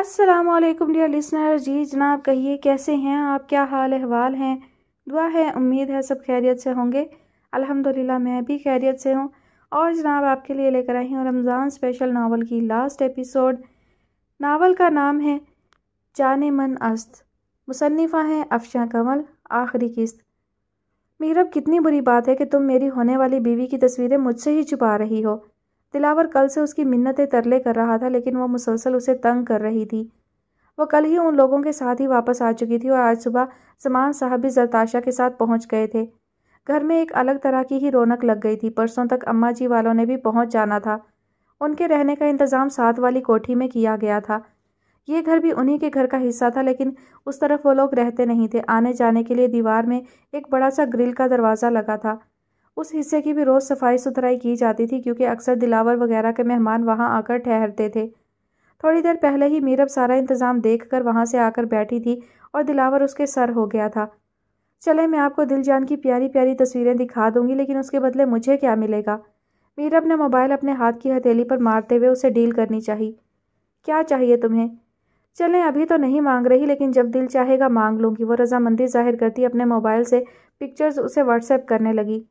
अस्सलाम वालेकुम dear listener जी जनाब कहिए कैसे हैं आप क्या हाल अहवाल हैं दुआ है उम्मीद है सब खैरियत से होंगे अल्हम्दुलिल्लाह मैं भी खैरियत से हूँ और जनाब आपके लिए लेकर आई हूँ रमज़ान स्पेशल नावल की लास्ट एपिसोड नावल का नाम है जाने मन अस्त मुसनफ़ा हैं अफशा कंवल आखिरी किस्त मीरब कितनी बुरी बात है कि तुम मेरी होने वाली बीवी की तस्वीरें मुझसे ही छुपा रही हो दिलावर कल से उसकी मिन्नतें तरले कर रहा था लेकिन वह मुसलसल उसे तंग कर रही थी वह कल ही उन लोगों के साथ ही वापस आ चुकी थी और आज सुबह जमान साहब भी जरताशा के साथ पहुंच गए थे घर में एक अलग तरह की ही रौनक लग गई थी परसों तक अम्मा जी वालों ने भी पहुंच जाना था उनके रहने का इंतज़ाम साथ वाली कोठी में किया गया था ये घर भी उन्हीं के घर का हिस्सा था लेकिन उस तरफ वो लोग रहते नहीं थे आने जाने के लिए दीवार में एक बड़ा सा ग्रिल का दरवाज़ा लगा था उस हिस्से की भी रोज़ सफाई सुथराई की जाती थी क्योंकि अक्सर दिलावर वगैरह के मेहमान वहाँ आकर ठहरते थे थोड़ी देर पहले ही मीरब सारा इंतज़ाम देख कर वहाँ से आकर बैठी थी और दिलावर उसके सर हो गया था चले मैं आपको दिल जान की प्यारी प्यारी तस्वीरें दिखा दूंगी लेकिन उसके बदले मुझे क्या मिलेगा मीरब ने मोबाइल अपने हाथ की हथेली पर मारते हुए उसे डील करनी चाहिए क्या चाहिए तुम्हें चलें अभी तो नहीं मांग रही लेकिन जब दिल चाहेगा मांग लूँगी वो रजामंदी जाहिर करती अपने मोबाइल से पिक्चर्स उसे व्हाट्सएप करने लगी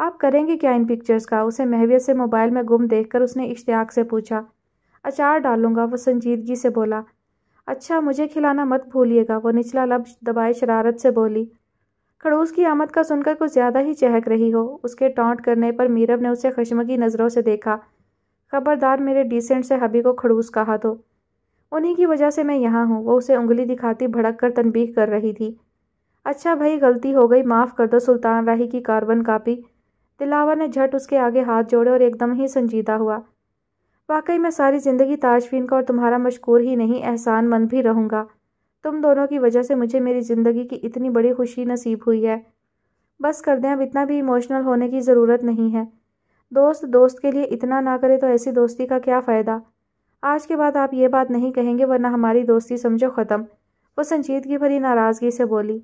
आप करेंगे क्या इन पिक्चर्स का उसे महवियत से मोबाइल में गुम देखकर उसने इश्तियाक से पूछा अचार डालूंगा वो संजीदगी से बोला अच्छा मुझे खिलाना मत भूलिएगा वो निचला लब दबाए शरारत से बोली खड़ूस की आमद का सुनकर कुछ ज़्यादा ही चहक रही हो उसके टॉन्ट करने पर मीरब ने उसे खशमगी नज़रों से देखा खबरदार मेरे डिसेंट से हबी को खड़ूस कहा तो उन्हीं की वजह से मैं यहाँ हूँ वो उसे उंगली दिखाती भड़क कर तनबीह कर रही थी अच्छा भाई गलती हो गई माफ़ कर दो सुल्तान राही की कार्बन कापी दिलावर ने झट उसके आगे हाथ जोड़े और एकदम ही संजीदा हुआ वाकई मैं सारी ज़िंदगी ताजफीन का और तुम्हारा मशकूर ही नहीं एहसान मंद भी रहूँगा तुम दोनों की वजह से मुझे मेरी ज़िंदगी की इतनी बड़ी खुशी नसीब हुई है बस कर दें अब इतना भी इमोशनल होने की ज़रूरत नहीं है दोस्त दोस्त के लिए इतना ना करे तो ऐसी दोस्ती का क्या फ़ायदा आज के बाद आप ये बात नहीं कहेंगे वरना हमारी दोस्ती समझो ख़त्म वो संजीदगी भरी नाराज़गी से बोली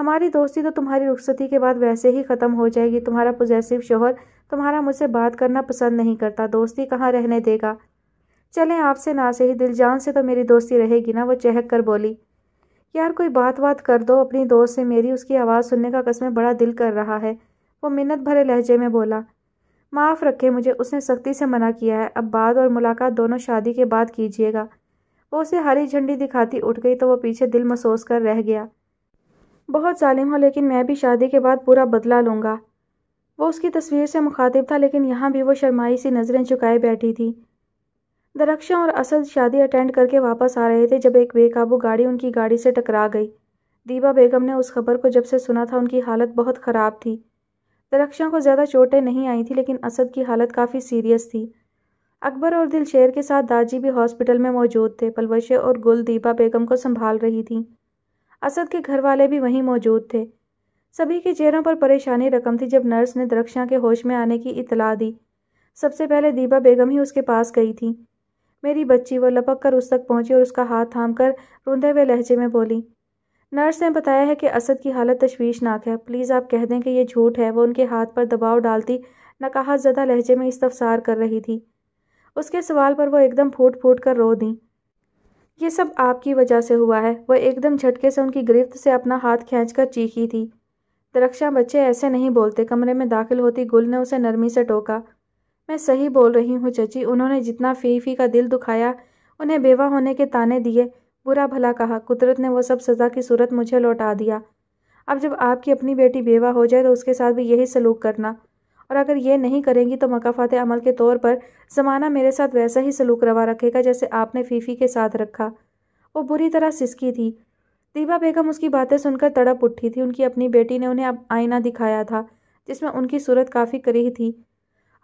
हमारी दोस्ती तो तुम्हारी रुखसती के बाद वैसे ही ख़त्म हो जाएगी तुम्हारा पोजेसिव शोहर तुम्हारा मुझसे बात करना पसंद नहीं करता दोस्ती कहाँ रहने देगा चलें आपसे ना सही दिल जान से तो मेरी दोस्ती रहेगी ना वो चहक कर बोली यार कोई बात बात कर दो अपनी दोस्त से मेरी उसकी आवाज़ सुनने का कसमें बड़ा दिल कर रहा है वो मिन्नत भरे लहजे में बोला माफ़ रखे मुझे उसने सख्ती से मना किया है अब बात और मुलाकात दोनों शादी के बाद कीजिएगा वो उसे हरी झंडी दिखाती उठ गई तो वो पीछे दिल महसूस कर रह गया बहुत ालिम हो लेकिन मैं भी शादी के बाद पूरा बदला लूँगा वो उसकी तस्वीर से मुखातिब था लेकिन यहाँ भी वो शर्माई सी नज़रें झुकाए बैठी थी दरख्शा और असद शादी अटेंड करके वापस आ रहे थे जब एक बेकाबू गाड़ी उनकी गाड़ी से टकरा गई दीबा बेगम ने उस खबर को जब से सुना था उनकी हालत बहुत ख़राब थी दरख्शा को ज़्यादा चोटें नहीं आई थी लेकिन असद की हालत काफ़ी सीरियस थी अकबर और दिलशेर के साथ दाजी भी हॉस्पिटल में मौजूद थे पलवशे और गुल दीबा बेगम को संभाल रही थीं असद के घर वाले भी वहीं मौजूद थे सभी के चेहरों पर परेशानी रकम थी जब नर्स ने दरक्षा के होश में आने की इतला दी सबसे पहले दीपा बेगम ही उसके पास गई थी मेरी बच्ची वो लपक कर उस तक पहुंची और उसका हाथ थाम कर रूंधे हुए लहजे में बोली नर्स ने बताया है कि असद की हालत तशवीशनाक है प्लीज़ आप कह दें कि ये झूठ है वो उनके हाथ पर दबाव डालती नकाहत ज़दा लहजे में इस्तफसार कर रही थी उसके सवाल पर वो एकदम फूट फूट कर रो दी ये सब आपकी वजह से हुआ है वह एकदम झटके से उनकी गिरफ्त से अपना हाथ खींचकर चीखी थी दरक्षा बच्चे ऐसे नहीं बोलते कमरे में दाखिल होती गुल ने उसे नरमी से टोका मैं सही बोल रही हूँ चची उन्होंने जितना फीफी का दिल दुखाया उन्हें बेवा होने के ताने दिए बुरा भला कहा कुदरत ने वह सब सज़ा की सूरत मुझे लौटा दिया अब जब आपकी अपनी बेटी बेवा हो जाए तो उसके साथ भी यही सलूक करना और अगर ये नहीं करेंगी तो मकाफात अमल के तौर पर ज़माना मेरे साथ वैसा ही सलूक रवा रखेगा जैसे आपने फ़ीफ़ी के साथ रखा वो बुरी तरह सिसकी थी दीबा बेगम उसकी बातें सुनकर तड़प उठी थी उनकी अपनी बेटी ने उन्हें अब आईना दिखाया था जिसमें उनकी सूरत काफ़ी करी थी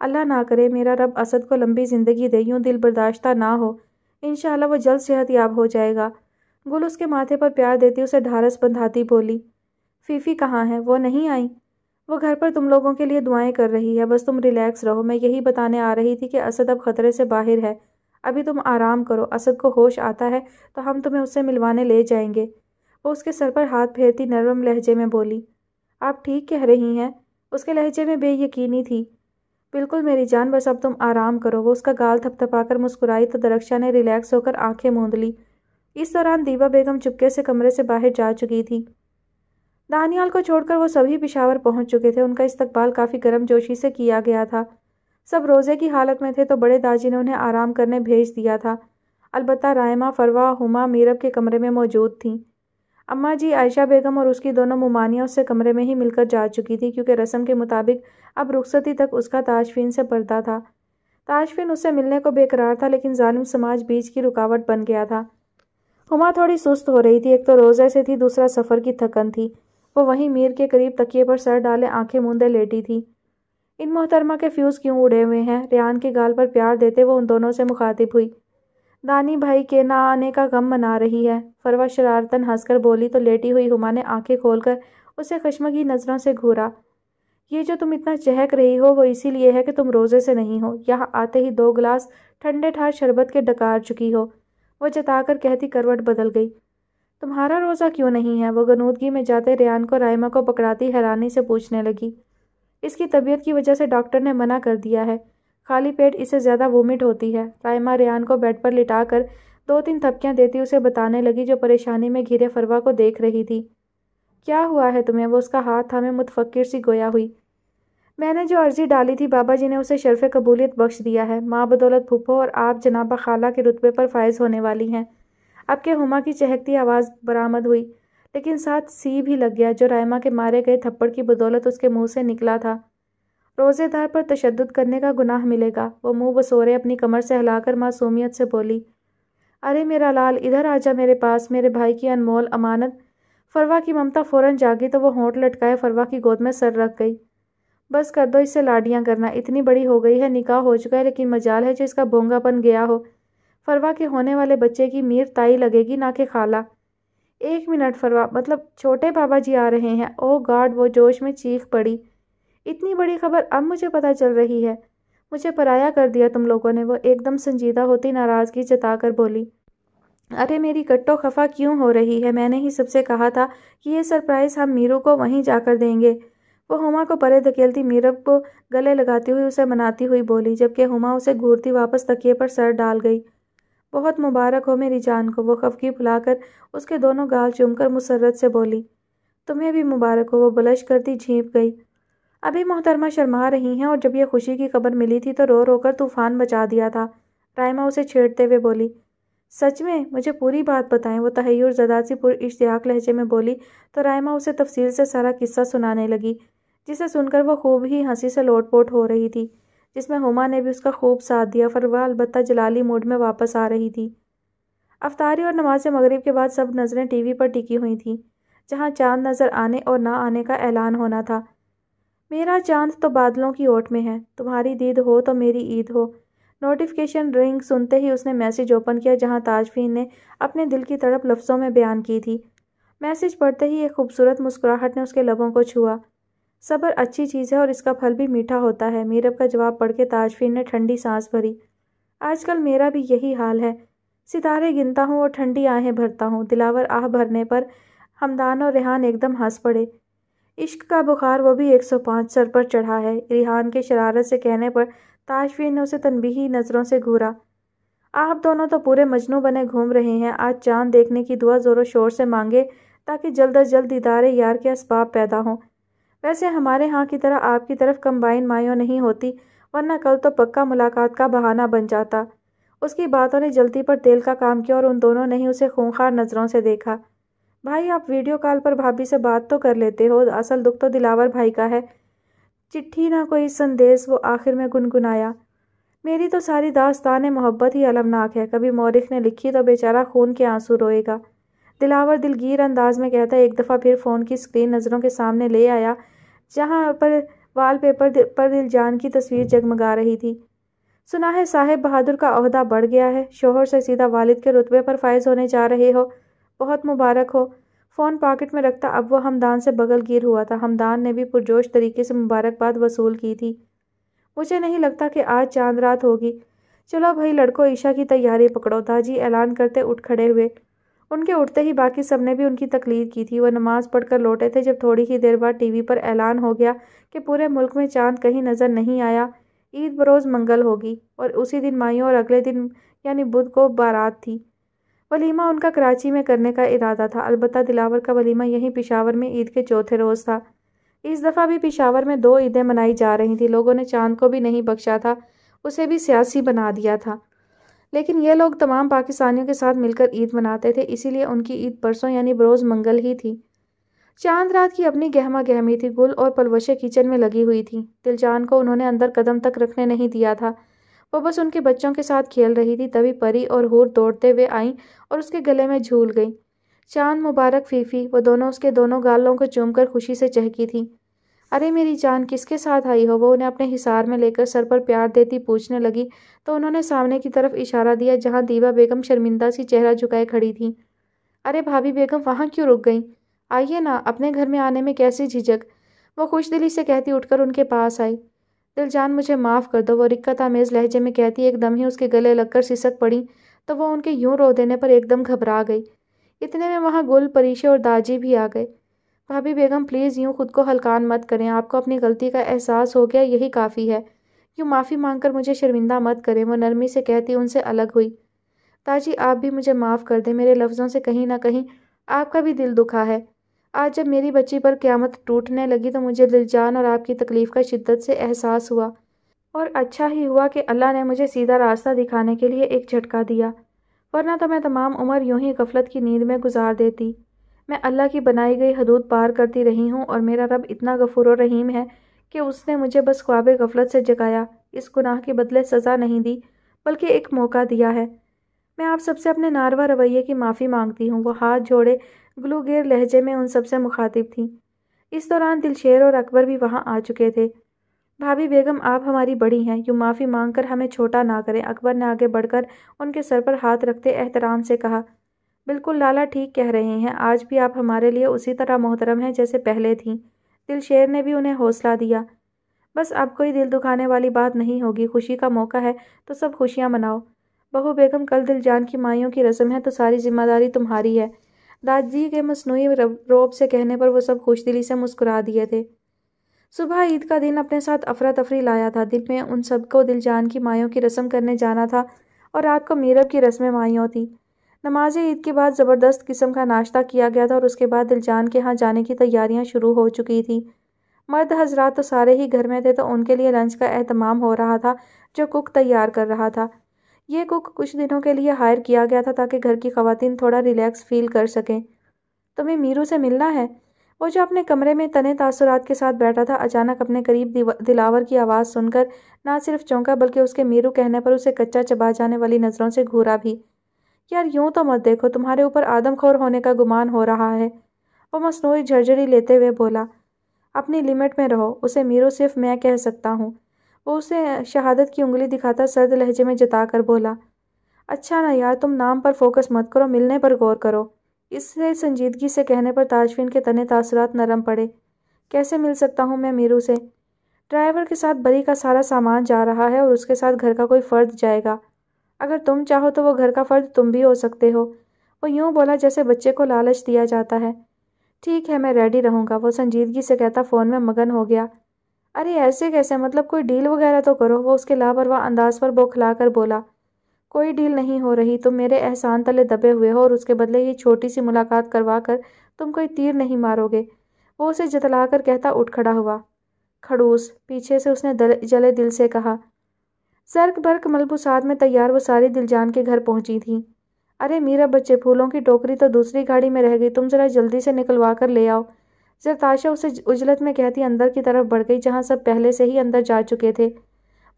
अल्लाह ना करे मेरा रब असद को लंबी ज़िंदगी दे यूँ दिल बर्दाश्ता ना हो इन वो जल्द सेहत याब हो जाएगा गुल उसके माथे पर प्यार देती उसे ढारस बंधाती बोली फ़ीफ़ी कहाँ है वो नहीं आई वो घर पर तुम लोगों के लिए दुआएं कर रही है बस तुम रिलैक्स रहो मैं यही बताने आ रही थी कि असद अब खतरे से बाहर है अभी तुम आराम करो असद को होश आता है तो हम तुम्हें उससे मिलवाने ले जाएंगे वो उसके सर पर हाथ फेरती नरम लहजे में बोली आप ठीक कह रही हैं उसके लहजे में बेयकीनी थी बिल्कुल मेरी जान बस अब तुम आराम करो वो उसका गाल थपथपाकर मुस्कुराई तो दरक्षा ने रिलैक्स होकर आंखें मूंद ली इस दौरान दीवा बेगम चुपके से कमरे से बाहर जा चुकी थी दानियाल को छोड़कर वो सभी पिशावर पहुंच चुके थे उनका इस्तकबाल काफ़ी गर्म जोशी से किया गया था सब रोज़े की हालत में थे तो बड़े दाजी ने उन्हें आराम करने भेज दिया था अलबत् रायमा फरवा हुमा मीरब के कमरे में मौजूद थीं अम्मा जी आयशा बेगम और उसकी दोनों ममानियाँ उससे कमरे में ही मिलकर जा चुकी थी क्योंकि रस्म के मुताबिक अब रुखसती तक उसका ताशफिन से पर्दा था ताशफिन उससे मिलने को बेकरार था लेकिन जालिम समाज बीच की रुकावट बन गया था हुमा थोड़ी सुस्त हो रही थी एक तो रोज़े से थी दूसरा सफ़र की थकन थी वो वहीं मीर के करीब तकिए पर सर डाले आंखें मूंदे लेटी थी इन मोहतरमा के फ्यूज़ क्यों उड़े हुए हैं रेहान के गाल पर प्यार देते वो उन दोनों से मुखातिब हुई दानी भाई के ना आने का गम मना रही है फरवा शरारतन हंसकर बोली तो लेटी हुई हुमा ने आंखें खोलकर उसे खशमगी नज़रों से घूरा ये जो तुम इतना चहक रही हो वो इसीलिए है कि तुम रोज़े से नहीं हो यहाँ आते ही दो गिलास ठंडे ठार शरबत के डकार चुकी हो वह जताकर कहती करवट बदल गई तुम्हारा रोज़ा क्यों नहीं है वो गनूदगी में जाते रियान को रायमा को पकड़ाती हैरानी से पूछने लगी इसकी तबीयत की वजह से डॉक्टर ने मना कर दिया है खाली पेट इससे ज़्यादा वोमिट होती है रायमा रियान को बेड पर लिटा कर दो तीन थपकियाँ देती उसे बताने लगी जो परेशानी में घिरे फरवा को देख रही थी क्या हुआ है तुम्हें वो उसका हाथ हमें मुतफक्र सी गोया हुई मैंने जो अर्ज़ी डाली थी बाबा जी ने उसे शर्फ कबूलियत बख्श दिया है माँ बदौलत फूफो और आप जनाबा खाला के रुतबे पर फायज होने वाली हैं अब के हुमा की चहकती आवाज़ बरामद हुई लेकिन साथ सी भी लग गया जो रायमा के मारे गए थप्पड़ की बदौलत उसके मुंह से निकला था रोज़ेदार पर तशद करने का गुनाह मिलेगा वो मुंह बसोरे अपनी कमर से हिलाकर मासूमियत से बोली अरे मेरा लाल इधर आजा मेरे पास मेरे भाई की अनमोल अमानत फरवा की ममता फौरन जागी तो वो होंठ लटकाए फरवा की गोद में सर रख गई बस कर दो इससे लाडियाँ करना इतनी बड़ी हो गई है निकाह हो चुका है लेकिन मजाल है जो इसका भोंगापन गया हो फरवा के होने वाले बच्चे की मीर ताई लगेगी ना कि खाला एक मिनट फरवा मतलब छोटे बाबा जी आ रहे हैं ओ गॉड वो जोश में चीख पड़ी इतनी बड़ी खबर अब मुझे पता चल रही है मुझे पराया कर दिया तुम लोगों ने वो एकदम संजीदा होती नाराज़गी जताकर बोली अरे मेरी कट्टो खफा क्यों हो रही है मैंने ही सबसे कहा था कि ये सरप्राइज़ हम मीरू को वहीं जाकर देंगे वो हुमा को परे धकेलती मीरव को गले लगाती हुई उसे मनाती हुई बोली जबकि हुमा उसे घूरती वापस तकिए पर सर डाल गई बहुत मुबारक हो मेरी जान को वो खफगी फुलाकर उसके दोनों गाल कर मुसरत से बोली तुम्हें भी मुबारक हो वो बलश करती झीप गई अभी मोहतरमा शर्मा रही हैं और जब यह खुशी की खबर मिली थी तो रो रोकर तूफान बचा दिया था रायमा उसे छेड़ते हुए बोली सच में मुझे पूरी बात बताएं वो तहयूर जदासी पुर इश्तियाक लहजे में बोली तो रायमा उसे तफसील से सारा किस्सा सुनाने लगी जिसे सुनकर वह खूब ही हंसी से लोटपोट हो रही थी जिसमें हुमा ने भी उसका खूब साथ दिया फिर वह अलबत् जलाली मूड में वापस आ रही थी अफ्तारी और नमाज मग़रब के बाद सब नज़रें वी पर टिकी हुई थीं जहाँ चांद नज़र आने और ना आने का ऐलान होना था मेरा चांद तो बादलों की ओट में है तुम्हारी दीद हो तो मेरी ईद हो नोटिफिकेशन रिंग सुनते ही उसने मैसेज ओपन किया जहां ताजफीन ने अपने दिल की तड़प लफ्ज़ों में बयान की थी मैसेज पढ़ते ही एक खूबसूरत मुस्कुराहट ने उसके लबों को छुआ सब्र अच्छी चीज़ है और इसका फल भी मीठा होता है मीरब का जवाब पढ़ के ताजफिन ने ठंडी सांस भरी आजकल मेरा भी यही हाल है सितारे गिनता हूँ और ठंडी आहें भरता हूँ दिलावर आह भरने पर हमदान और रिहान एकदम हंस पड़े इश्क का बुखार वो भी 105 सर पर चढ़ा है रिहान के शरारत से कहने पर ताजफिन ने उसे तनबीही नज़रों से घूरा आप दोनों तो पूरे मजनू बने घूम रहे हैं आज चांद देखने की दुआ ज़ोरों शोर से मांगे ताकि जल्द अज जल्द इदारे यार के इसबाब पैदा हों वैसे हमारे यहाँ की तरह आपकी तरफ कंबाइन मायो नहीं होती वरना कल तो पक्का मुलाकात का बहाना बन जाता उसकी बातों ने जल्दी पर तेल का काम किया और उन दोनों ने ही उसे खूंखार नज़रों से देखा भाई आप वीडियो कॉल पर भाभी से बात तो कर लेते हो असल दुख तो दिलावर भाई का है चिट्ठी ना कोई संदेश वो आखिर में गुनगुनाया मेरी तो सारी दास्तान मोहब्बत ही अलमनाक है कभी मौरख ने लिखी तो बेचारा खून के आंसू रोएगा दिलावर दिलगिर अंदाज में कहता एक दफ़ा फिर फ़ोन की स्क्रीन नज़रों के सामने ले आया जहाँ पर वॉलपेपर पर दिलजान की तस्वीर जगमगा रही थी सुना है साहेब बहादुर का अहदा बढ़ गया है शोहर से सीधा वालिद के रुतबे पर फायज होने जा रहे हो बहुत मुबारक हो फ़ोन पॉकेट में रखता अब वह हमदान से बगल गिर हुआ था हमदान ने भी पुरजोश तरीके से मुबारकबाद वसूल की थी मुझे नहीं लगता कि आज चांद रात होगी चलो भाई लड़को ईशा की तैयारी पकड़ो दाजी ऐलान करते उठ खड़े हुए उनके उठते ही बाकी सब ने भी उनकी तकलीर की थी वह नमाज़ पढ़कर लौटे थे जब थोड़ी ही देर बाद टीवी पर ऐलान हो गया कि पूरे मुल्क में चांद कहीं नज़र नहीं आया ईद बरोज़ मंगल होगी और उसी दिन माइयों और अगले दिन यानी बुध को बारात थी वलीमा उनका कराची में करने का इरादा था अलबत् दिलावर का वलीमा यहीं पिशावर में ईद के चौथे रोज़ था इस दफ़ा भी पिशावर में दो ईदें मनाई जा रही थी लोगों ने चांद को भी नहीं बख्शा था उसे भी सियासी बना दिया था लेकिन ये लोग तमाम पाकिस्तानियों के साथ मिलकर ईद मनाते थे इसीलिए उनकी ईद परसों यानी बरोज़ मंगल ही थी चांद रात की अपनी गहमा गहमी थी गुल और पलवशे किचन में लगी हुई थी दिलजान को उन्होंने अंदर कदम तक रखने नहीं दिया था वो बस उनके बच्चों के साथ खेल रही थी तभी परी और हूर दौड़ते हुए आईं और उसके गले में झूल गई चांद मुबारक फीफी वो दोनों उसके दोनों गालों को चूमकर खुशी से चहकी थी अरे मेरी जान किसके साथ आई हो वो उन्हें अपने हिसार में लेकर सर पर प्यार देती पूछने लगी तो उन्होंने सामने की तरफ इशारा दिया जहाँ दीवा बेगम शर्मिंदा सी चेहरा झुकाए खड़ी थी अरे भाभी बेगम वहाँ क्यों रुक गई आइए ना अपने घर में आने में कैसी झिझक वो खुश दिली से कहती उठकर उनके पास आई दिलजान मुझे माफ़ कर दो वो रिक्कत आमेज़ लहजे में कहती एकदम ही उसके गले लगकर सिसक पड़ी तो वो उनके यूं रो देने पर एकदम घबरा गई इतने में वहाँ गुल परीशे और दाजी भी आ गए भाभी बेगम प्लीज़ यूँ खुद को हलकान मत करें आपको अपनी गलती का एहसास हो गया यही काफ़ी है यूँ माफ़ी मांगकर मुझे शर्मिंदा मत करें वो नरमी से कहती उनसे अलग हुई ताजी आप भी मुझे माफ़ कर दें मेरे लफ्ज़ों से कहीं ना कहीं आपका भी दिल दुखा है आज जब मेरी बच्ची पर क़्यामत टूटने लगी तो मुझे दिलजान और आपकी तकलीफ़ का शिद्दत से एहसास हुआ और अच्छा ही हुआ कि अल्लाह ने मुझे सीधा रास्ता दिखाने के लिए एक झटका दिया वरना तो मैं तमाम उम्र यूं ही गफलत की नींद में गुजार देती मैं अल्लाह की बनाई गई हदूद पार करती रही हूँ और मेरा रब इतना गफूर रहीम है कि उसने मुझे बस ख्वाब गफलत से जगाया इस गुनाह के बदले सज़ा नहीं दी बल्कि एक मौका दिया है मैं आप सबसे अपने नारवा रवैये की माफ़ी मांगती हूँ वो हाथ जोड़े ग्लूगेर लहजे में उन सबसे मुखातिब थी इस दौरान दिलशेर और अकबर भी वहाँ आ चुके थे भाभी बेगम आप हमारी बड़ी हैं यूँ माफ़ी मांग कर हमें छोटा ना करें अकबर ने आगे बढ़कर उनके सर पर हाथ रखते एहतराम से कहा बिल्कुल लाला ठीक कह रहे हैं आज भी आप हमारे लिए उसी तरह मोहतरम हैं जैसे पहले थीं दिल शेर ने भी उन्हें हौसला दिया बस अब कोई दिल दुखाने वाली बात नहीं होगी खुशी का मौका है तो सब खुशियाँ मनाओ बहू बेगम कल दिलजान की माइयों की रस्म है तो सारी जिम्मेदारी तुम्हारी है दादी के मसनू रोब से कहने पर वो सब खुश दिली से मुस्कुरा दिए थे सुबह ईद का दिन अपने साथ अफरा तफरी लाया था दिन में उन सबको दिलजान की माइयों की रस्म करने जाना था और रात को मीरब की रस्में माइयों थी नमाज ईद के बाद ज़बरदस्त किस्म का नाश्ता किया गया था और उसके बाद दिलजान के यहाँ जाने की तैयारियाँ शुरू हो चुकी थी मर्द हजरात तो सारे ही घर में थे तो उनके लिए लंच का अहतमाम हो रहा था जो कुक तैयार कर रहा था ये कुक कुछ दिनों के लिए हायर किया गया था ताकि घर की खातन थोड़ा रिलैक्स फील कर सकें तुम्हें तो मीरू से मिलना है वो जो अपने कमरे में तने तासरात के साथ बैठा था अचानक अपने करीब दिलावर की आवाज़ सुनकर ना सिर्फ चौंका बल्कि उसके मीरू कहने पर उसे कच्चा चबा जाने वाली नज़रों से घूरा भी यार यूं तो मत देखो तुम्हारे ऊपर आदमखोर होने का गुमान हो रहा है वो मसनू झरझरी लेते हुए बोला अपनी लिमिट में रहो उसे मीरो सिर्फ मैं कह सकता हूँ वो उसे शहादत की उंगली दिखाता सर्द लहजे में जता कर बोला अच्छा ना यार तुम नाम पर फोकस मत करो मिलने पर गौर करो इससे संजीदगी से कहने पर ताजफिन के तने तासरात नरम पड़े कैसे मिल सकता हूँ मैं मीरू से ड्राइवर के साथ बरी का सारा सामान जा रहा है और उसके साथ घर का कोई फ़र्द जाएगा अगर तुम चाहो तो वो घर का फर्द तुम भी हो सकते हो वो यूं बोला जैसे बच्चे को लालच दिया जाता है ठीक है मैं रेडी रहूँगा वो संजीदगी से कहता फ़ोन में मगन हो गया अरे ऐसे कैसे मतलब कोई डील वगैरह तो करो वो उसके लापरवाह अंदाज पर बौखला कर बोला कोई डील नहीं हो रही तुम मेरे एहसान तले दबे हुए हो और उसके बदले ये छोटी सी मुलाकात करवा कर तुम कोई तीर नहीं मारोगे वो उसे जतला कर कहता उठ खड़ा हुआ खड़ूस पीछे से उसने जले दिल से कहा सर्क कमल मलबूसात में तैयार वो सारी दिलजान के घर पहुंची थी अरे मीरा बच्चे फूलों की टोकरी तो दूसरी गाड़ी में रह गई तुम जरा जल्दी से निकलवा कर ले आओ जरताशा उसे उजलत में कहती अंदर की तरफ बढ़ गई जहाँ सब पहले से ही अंदर जा चुके थे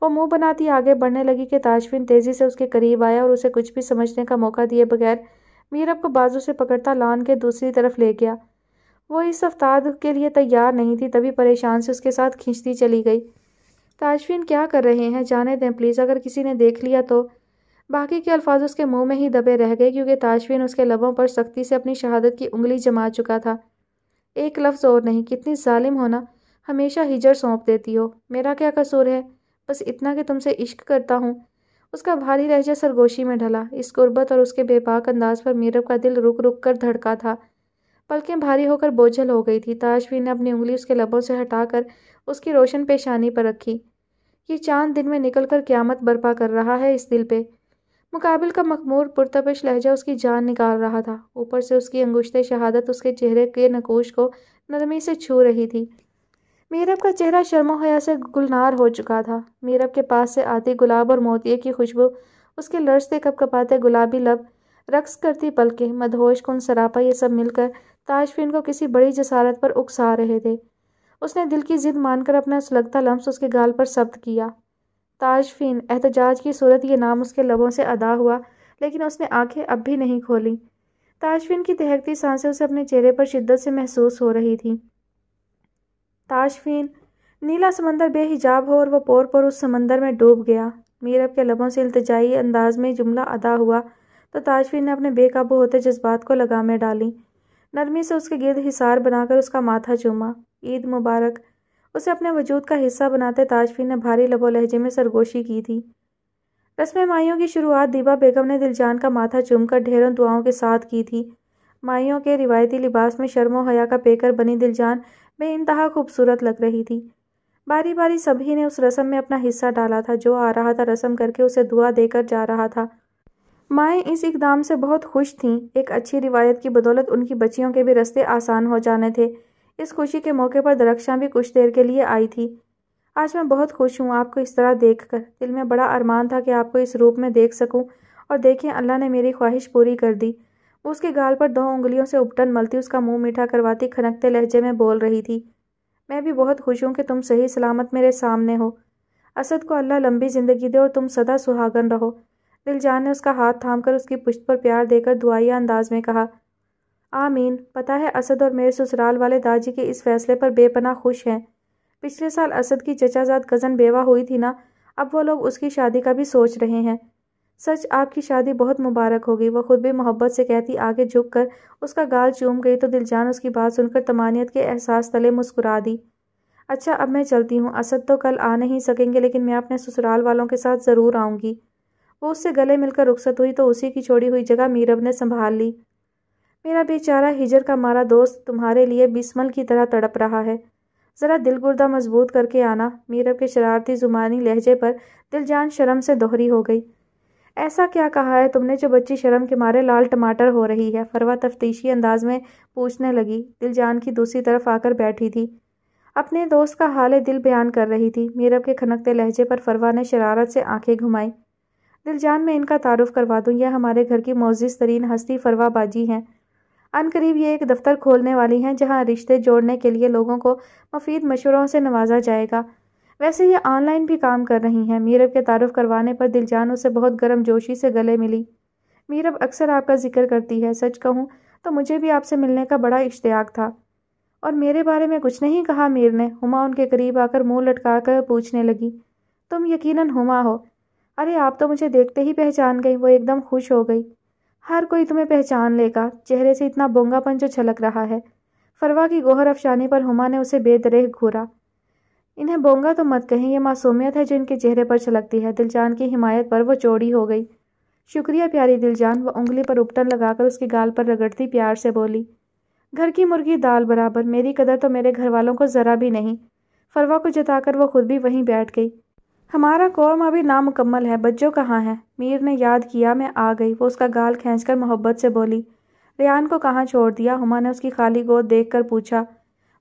वो मुंह बनाती आगे बढ़ने लगी कि ताशफिन तेज़ी से उसके करीब आया और उसे कुछ भी समझने का मौका दिए बगैर मीरब को बाजू से पकड़ता लान के दूसरी तरफ ले गया वो इस अफ्ताद के लिए तैयार नहीं थी तभी परेशान से उसके साथ खींचती चली गई ताजफिन क्या कर रहे हैं जाने दें प्लीज़ अगर किसी ने देख लिया तो बाकी के अल्फाज उसके मुंह में ही दबे रह गए क्योंकि ताजफिन उसके लबों पर सख्ती से अपनी शहादत की उंगली जमा चुका था एक लफ्ज़ और नहीं कितनी ालिम होना हमेशा हिजर सौंप देती हो मेरा क्या कसूर है बस इतना कि तुमसे इश्क करता हूँ उसका भारी लहजा सरगोशी में ढला इस गुर्बत और उसके बेपाक अंदाज पर मीरब का दिल रुक रुक कर धड़का था पलकें भारी होकर बोझल हो गई थी ताजवीर ने अपनी उंगली उसके लबों से हटाकर उसकी रोशन पेशानी पर रखी ये चांद दिन में निकल कर क्यामत बर्पा कर रहा है इस दिल पे मुकाबिल का मखमूर पुरतपश लहजा उसकी जान निकाल रहा था ऊपर से उसकी अंगुश्त शहादत उसके चेहरे के नकोश को नरमी से छू रही थी मीरब का चेहरा हया से गुलनार हो चुका था मीरब के पास से आती गुलाब और मोतिये की खुशबू उसके कप कपकपाते गुलाबी लब रक्स करती पलके मधोश कुन सरापा ये सब मिलकर ताजफिन को किसी बड़ी जसारत पर उकसा रहे थे उसने दिल की जिद मानकर अपना सुलगता लम्स उसके गाल पर सब्त किया ताजफिन एहतजाज की सूरत ये नाम उसके लबों से अदा हुआ लेकिन उसने आंखें अब भी नहीं खोली ताजफिन की तहकती सांसें उसे अपने चेहरे पर शिद्दत से महसूस हो रही थी ताजफिन नीला समंदर बेहिजाब हो और वह पोर पर उस समंदर में डूब गया मीरब के लबों से इल्तजाई अंदाज में जुमला अदा हुआ तो ताजफिन ने अपने बेकाबू होते जज्बात को लगाम में डाली नरमी से उसके गिर्द हिसार बनाकर उसका माथा चूमा ईद मुबारक उसे अपने वजूद का हिस्सा बनाते ताजफी ने भारी लबो लहजे में सरगोशी की थी रस्म माइयों की शुरुआत दीबा बेगम ने दिलजान का माथा चूमकर ढेरों दुआओं के साथ की थी माइयों के रिवायती लिबास में शर्मो हया का पेकर बनी दिलजान बे इंतहा खूबसूरत लग रही थी बारी बारी सभी ने उस रस्म में अपना हिस्सा डाला था जो आ रहा था रस्म करके उसे दुआ देकर जा रहा था माएँ इस इकदाम से बहुत खुश थीं एक अच्छी रिवायत की बदौलत उनकी बच्चियों के भी रस्ते आसान हो जाने थे इस खुशी के मौके पर दरक्षा भी कुछ देर के लिए आई थी आज मैं बहुत खुश हूँ आपको इस तरह देख कर दिल में बड़ा अरमान था कि आपको इस रूप में देख सकूँ और देखें अल्लाह ने मेरी ख्वाहिश पूरी कर दी वो उसके गाल पर दो उंगलियों से उपटन मलती उसका मुंह मीठा करवाती खनकते लहजे में बोल रही थी मैं भी बहुत खुश हूँ कि तुम सही सलामत मेरे सामने हो असद को अल्लाह लंबी ज़िंदगी दे और तुम सदा सुहागन रहो दिलजान ने उसका हाथ थाम कर उसकी पुश्त पर प्यार देकर दुआया अंदाज में कहा आमीन पता है असद और मेरे ससुराल वाले दाजी के इस फैसले पर बेपना खुश हैं पिछले साल असद की चचाजाद कज़न बेवा हुई थी ना अब वो लोग उसकी शादी का भी सोच रहे हैं सच आपकी शादी बहुत मुबारक होगी वह खुद भी मोहब्बत से कहती आगे झुक कर उसका गाल चूम गई तो दिलजान उसकी बात सुनकर तमानियत के एहसास तले मुस्कुरा दी अच्छा अब मैं चलती हूँ असद तो कल आ नहीं सकेंगे लेकिन मैं अपने ससुराल वालों के साथ ज़रूर आऊँगी वो उससे गले मिलकर रुखसत हुई तो उसी की छोड़ी हुई जगह मीरब ने संभाल ली मेरा बेचारा हिजर का मारा दोस्त तुम्हारे लिए बिस्मल की तरह तड़प रहा है ज़रा दिल गुर्दा मजबूत करके आना मीरब के शरारती ज़ुबानी लहजे पर दिलजान शर्म से दोहरी हो गई ऐसा क्या कहा है तुमने जो बच्ची शर्म के मारे लाल टमाटर हो रही है फरवा तफ्तीशी अंदाज में पूछने लगी दिलजान की दूसरी तरफ आकर बैठी थी अपने दोस्त का हाल दिल बयान कर रही थी मीरब के खनकते लहजे पर फरवा ने शरारत से आंखें घुमाई दिलजान मैं इनका तारुफ करवा दूँ यह हमारे घर की मोजिज तरीन हस्ती फरवा बाजी हैं अनकरीब ये एक दफ्तर खोलने वाली हैं जहां रिश्ते जोड़ने के लिए लोगों को मफीद मशवरों से नवाजा जाएगा वैसे ये ऑनलाइन भी काम कर रही हैं मीरब के तारुफ करवाने पर दिलजान उसे बहुत गर्म जोशी से गले मिली मीरब अक्सर आपका जिक्र करती है सच कहूँ तो मुझे भी आपसे मिलने का बड़ा इश्तियाक था और मेरे बारे में कुछ नहीं कहा मीर ने हुमा उनके करीब आकर मुंह लटका कर पूछने लगी तुम यकीनन हुमा हो अरे आप तो मुझे देखते ही पहचान गई वो एकदम खुश हो गई हर कोई तुम्हें पहचान लेगा चेहरे से इतना बोंगापन जो छलक रहा है फरवा की गोहर अफशानी पर हुमा ने उसे बेदरेह घूरा इन्हें बोंगा तो मत कहें यह मासूमियत है जो इनके चेहरे पर छलकती है दिलजान की हिमायत पर वो चोड़ी हो गई शुक्रिया प्यारी दिलजान वह उंगली पर उपटन लगाकर उसकी गाल पर रगड़ती प्यार से बोली घर की मुर्गी दाल बराबर मेरी कदर तो मेरे घर वालों को ज़रा भी नहीं फरवा को जताकर वह खुद भी वहीं बैठ गई हमारा कौम अभी नामुकम्मल है बच्चों कहाँ हैं मीर ने याद किया मैं आ गई वो उसका गाल खींचकर मोहब्बत से बोली रियान को कहाँ छोड़ दिया हुमा ने उसकी खाली गोद देखकर पूछा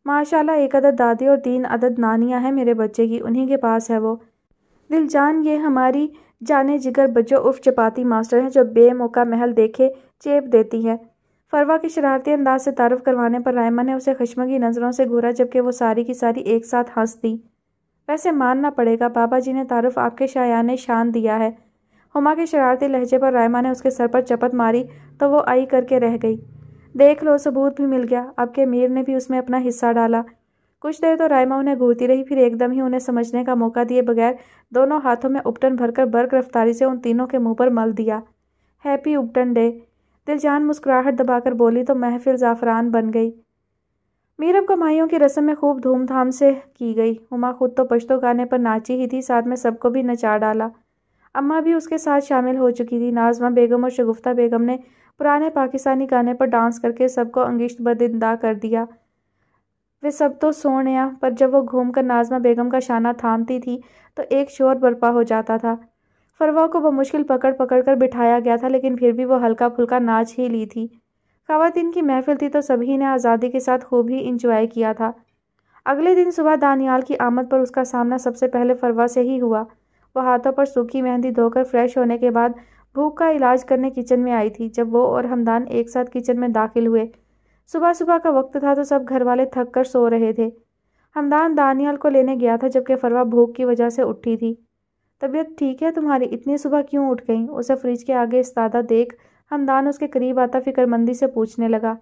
माशाल्लाह एक अदद दादी और तीन अदद नानियाँ हैं मेरे बच्चे की उन्हीं के पास है वो दिल जान ये हमारी जाने जिगर बच्चों उफ चपाती मास्टर हैं जो बेमौका महल देखे चेप देती है फरवा के शरारती अंदाज से तारफ़ करवाने पर रायमा ने उसे खशमगी नज़रों से घूरा जबकि वो सारी की सारी एक साथ हंस दी वैसे मानना पड़ेगा बाबा जी ने तारुफ आपके शायान शान दिया है हुमा के शरारती लहजे पर रायमा ने उसके सर पर चपत मारी तो वो आई करके रह गई देख लो सबूत भी मिल गया आपके मीर ने भी उसमें अपना हिस्सा डाला कुछ देर तो रायमा उन्हें घूरती रही फिर एकदम ही उन्हें समझने का मौका दिए बगैर दोनों हाथों में उपटन भरकर बर्क रफ्तारी से उन तीनों के मुंह पर मल दिया हैप्पी उपटन डे दिलजान मुस्कुराहट दबाकर बोली तो महफिल जाफरान बन गई मीरब कमाइयों की रस्म में खूब धूमधाम से की गई उमा खुद तो पश्तो गाने पर नाची ही थी साथ में सबको भी नचा डाला अम्मा भी उसके साथ शामिल हो चुकी थी नाजमा बेगम और शगुफ्ता बेगम ने पुराने पाकिस्तानी गाने पर डांस करके सबको अंगिश्त बदिंदा कर दिया वे सब तो सोने पर जब वो घूमकर नाजमा बेगम का शाना थामती थी तो एक शोर बर्पा हो जाता था फरवा को बमुश्किल पकड़ पकड़ कर बिठाया गया था लेकिन फिर भी वो हल्का फुल्का नाच ही ली थी खातन की महफिल थी तो सभी ने आज़ादी के साथ खूब ही इंजॉय किया था अगले दिन सुबह दानियाल की आमद पर उसका सामना सबसे पहले फरवा से ही हुआ वह हाथों पर सूखी मेहंदी धोकर फ्रेश होने के बाद भूख का इलाज करने किचन में आई थी जब वो और हमदान एक साथ किचन में दाखिल हुए सुबह सुबह का वक्त था तो सब घर वाले थक कर सो रहे थे हमदान दानियाल को लेने गया था जबकि फरवा भूख की वजह से उठी थी तबीयत ठीक है तुम्हारी इतनी सुबह क्यों उठ गई उसे फ्रिज के आगे इस्तादा देख हमदान उसके करीब आता फिक्रमंदी से पूछने लगा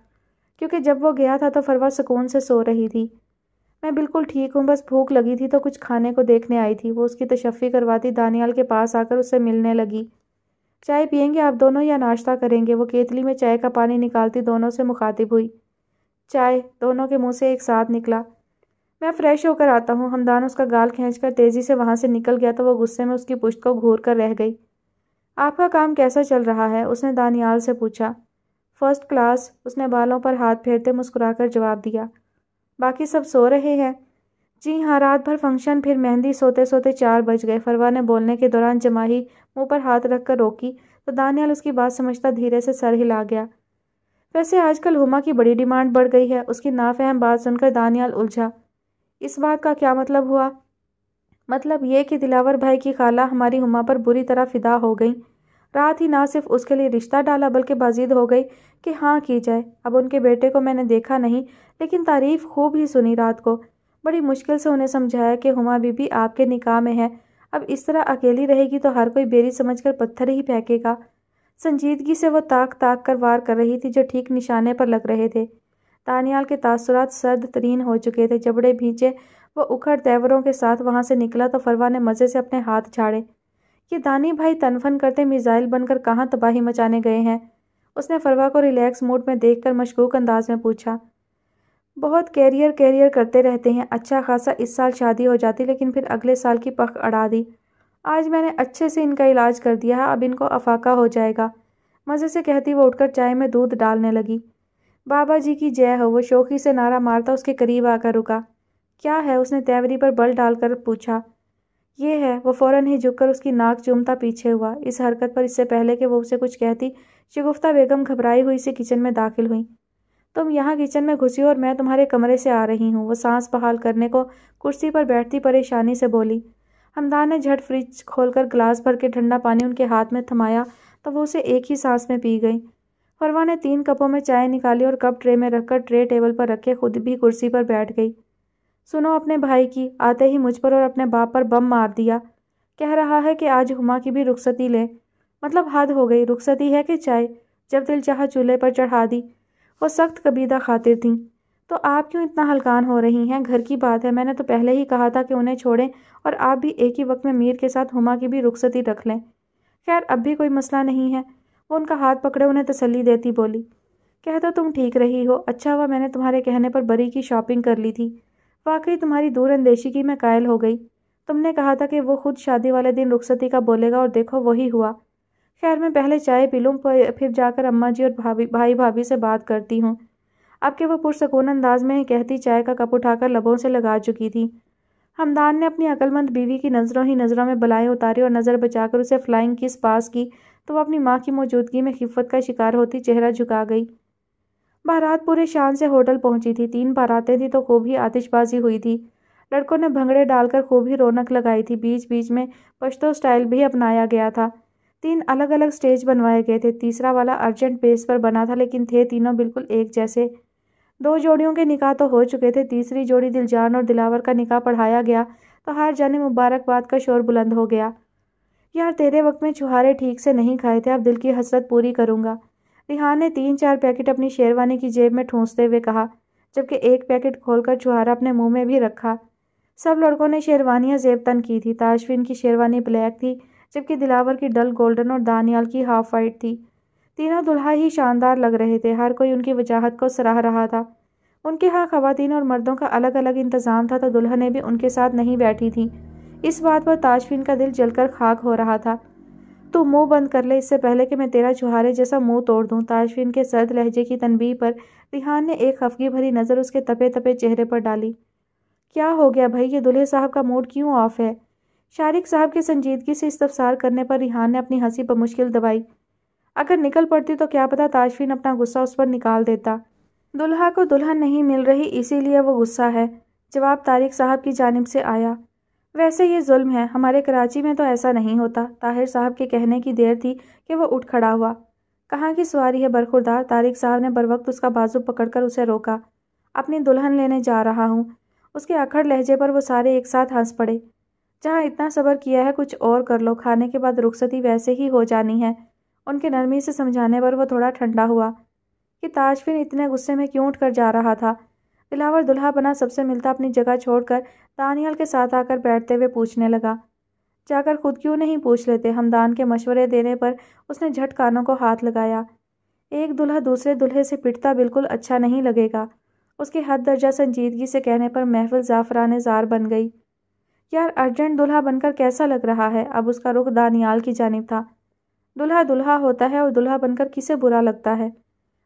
क्योंकि जब वो गया था तो फरवा सुकून से सो रही थी मैं बिल्कुल ठीक हूँ बस भूख लगी थी तो कुछ खाने को देखने आई थी वो उसकी तशफ़ी करवाती दानियाल के पास आकर उससे मिलने लगी चाय पियेंगे आप दोनों या नाश्ता करेंगे वो केतली में चाय का पानी निकालती दोनों से मुखातिब हुई चाय दोनों के मुंह से एक साथ निकला मैं फ्रेश होकर आता हूँ हमदान उसका गाल खींचकर तेज़ी से वहाँ से निकल गया तो वो गुस्से में उसकी पुश्त को घूर कर रह गई आपका काम कैसा चल रहा है उसने दानियाल से पूछा फर्स्ट क्लास उसने बालों पर हाथ फेरते मुस्कुराकर जवाब दिया बाकी सब सो रहे हैं जी हाँ रात भर फंक्शन फिर मेहंदी सोते सोते चार बज गए फरवा ने बोलने के दौरान जमाही मुंह पर हाथ रखकर रोकी तो दानियाल उसकी बात समझता धीरे से सर हिला गया वैसे आजकल हुमा की बड़ी डिमांड बढ़ गई है उसकी नाफहम बात सुनकर दानियाल उलझा इस बात का क्या मतलब हुआ मतलब ये कि दिलावर भाई की खाला हमारी हुमा पर बुरी तरह फिदा हो गई रात ही ना सिर्फ उसके लिए रिश्ता डाला बल्कि बाजीद हो गई कि हाँ की जाए अब उनके बेटे को मैंने देखा नहीं लेकिन तारीफ़ खूब ही सुनी रात को बड़ी मुश्किल से उन्हें समझाया कि हुमा बीबी आपके निकाह में है अब इस तरह अकेली रहेगी तो हर कोई बेरी समझकर पत्थर ही फेंकेगा संजीदगी से वो ताक ताक कर वार कर रही थी जो ठीक निशाने पर लग रहे थे तानियाल के तासुरात सर्द तरीन हो चुके थे जबड़े भींचे वह उखड़ तेवरों के साथ वहां से निकला तो फरवा ने मज़े से अपने हाथ झाड़े ये दानी भाई तनफन करते मिज़ाइल बनकर कहाँ तबाही मचाने गए हैं उसने फरवा को रिलैक्स मूड में देखकर मशकूक अंदाज में पूछा बहुत कैरियर कैरियर करते रहते हैं अच्छा खासा इस साल शादी हो जाती लेकिन फिर अगले साल की पख अड़ा दी आज मैंने अच्छे से इनका इलाज कर दिया है अब इनको अफाका हो जाएगा मज़े से कहती वो उठकर चाय में दूध डालने लगी बाबा जी की जय हो वो शोखी से नारा मारता उसके करीब आकर रुका क्या है उसने तैवरी पर बल डालकर पूछा ये है वो फौरन ही झुककर उसकी नाक चूमता पीछे हुआ इस हरकत पर इससे पहले कि वो उसे कुछ कहती शिगुफ्ता बेगम घबराई हुई से किचन में दाखिल हुई तुम यहाँ किचन में घुसी हो और मैं तुम्हारे कमरे से आ रही हूँ वो सांस बहाल करने को कुर्सी पर बैठती परेशानी से बोली हमदान ने झट फ्रिज खोलकर ग्लास भर के ठंडा पानी उनके हाथ में थमाया तो वो उसे एक ही सांस में पी गई फरवा ने तीन कपों में चाय निकाली और कप ट्रे में रखकर ट्रे टेबल पर रखे खुद भी कुर्सी पर बैठ गई सुनो अपने भाई की आते ही मुझ पर और अपने बाप पर बम मार दिया कह रहा है कि आज हुमा की भी रुखसती लें मतलब हद हो गई रुखसती है कि चाय जब दिल चाह चूल्हे पर चढ़ा दी वो सख्त कबीदा खातिर थीं तो आप क्यों इतना हलकान हो रही हैं घर की बात है मैंने तो पहले ही कहा था कि उन्हें छोड़ें और आप भी एक ही वक्त में मीर के साथ हुमा की भी रुखसती रख लें खैर अब भी कोई मसला नहीं है वो उनका हाथ पकड़े उन्हें तसली देती बोली कह दो तो तुम ठीक रही हो अच्छा हुआ मैंने तुम्हारे कहने पर बरी की शॉपिंग कर ली थी वाकई तुम्हारी अंदेशी की मैं कायल हो गई तुमने कहा था कि वो खुद शादी वाले दिन रुखसती का बोलेगा और देखो वही हुआ खैर मैं पहले चाय पी लूँ फिर जाकर अम्मा जी और भाभी भाई भाभी से बात करती हूँ अब के वो पुरसकून अंदाज में कहती चाय का कप उठाकर लबों से लगा चुकी थी हमदान ने अपनी अकलमंद बीवी की नज़रों ही नज़रों में बलाएँ उतारी और नज़र बचाकर उसे फ्लाइंग किस पास की तो वो अपनी माँ की मौजूदगी में खिफत का शिकार होती चेहरा झुका गई बारात पूरे शान से होटल पहुंची थी तीन बारातें थी तो खूब ही आतिशबाजी हुई थी लड़कों ने भंगड़े डालकर खूब ही रौनक लगाई थी बीच बीच में पश्तो स्टाइल भी अपनाया गया था तीन अलग अलग स्टेज बनवाए गए थे तीसरा वाला अर्जेंट बेस पर बना था लेकिन थे तीनों बिल्कुल एक जैसे दो जोड़ियों के निकाह तो हो चुके थे तीसरी जोड़ी दिलजान और दिलावर का निकाह पढ़ाया गया तो हर जाने मुबारकबाद का शोर बुलंद हो गया यार तेरे वक्त में छुहारे ठीक से नहीं खाए थे अब दिल की हसरत पूरी करूँगा रिहान ने तीन चार पैकेट अपनी शेरवानी की जेब में ठूंसते हुए कहा जबकि एक पैकेट खोलकर चुहारा अपने मुंह में भी रखा सब लड़कों ने शेरवानियाँ जेब तन की थी ताशफिन की शेरवानी ब्लैक थी जबकि दिलावर की डल गोल्डन और दानियाल की हाफ वाइट थी तीनों दुल्हा ही शानदार लग रहे थे हर कोई उनकी वजाहत को सराह रहा था उनके यहाँ खवतिन और मर्दों का अलग अलग इंतज़ाम था तो दुल्हनें भी उनके साथ नहीं बैठी थी इस बात पर ताशफिन का दिल जलकर खाक हो रहा था तो मुंह बंद कर ले इससे पहले कि मैं तेरा छुहारे जैसा मुंह तोड़ दूं ताशफिन के सर्द लहजे की तनबी पर रिहान ने एक खफगी भरी नज़र उसके तपे तपे चेहरे पर डाली क्या हो गया भाई ये दुल्हे साहब का मूड क्यों ऑफ है शारिक साहब की संजीदगी से इस्तफसार करने पर रिहान ने अपनी हंसी पर मुश्किल दबाई अगर निकल पड़ती तो क्या पता ताशफिन अपना गुस्सा उस पर निकाल देता दुल्हा को दुल्हन नहीं मिल रही इसीलिए वो गुस्सा है जवाब तारिक साहब की जानब से आया वैसे ये जुल्म है हमारे कराची में तो ऐसा नहीं होता ताहिर साहब के कहने की देर थी कि वह उठ खड़ा हुआ कहाँ की सवारी है बरखुरदार तारिक साहब ने बर वक्त उसका बाजू पकड़कर उसे रोका अपनी दुल्हन लेने जा रहा हूँ उसके अखड़ लहजे पर वो सारे एक साथ हंस पड़े जहाँ इतना सब्र किया है कुछ और कर लो खाने के बाद रुखसती वैसे ही हो जानी है उनके नरमी से समझाने पर वो थोड़ा ठंडा हुआ कि ताजफिन इतने गुस्से में क्यों उठ कर जा रहा था दिलावर दुल्हा बना सबसे मिलता अपनी जगह छोड़कर दानियाल के साथ आकर बैठते हुए पूछने लगा जाकर खुद क्यों नहीं पूछ लेते हमदान के मशवरे देने पर उसने झट कानों को हाथ लगाया एक दुल्हा दूसरे दुल्हे से पिटता बिल्कुल अच्छा नहीं लगेगा उसकी हद दर्जा संजीदगी से कहने पर महफिल जाफरान जार बन गई यार अर्जेंट दुल्हा बनकर कैसा लग रहा है अब उसका रुख दानियाल की जानब था दुल्हा दुल्हा होता है और दुल्हा बनकर किसे बुरा लगता है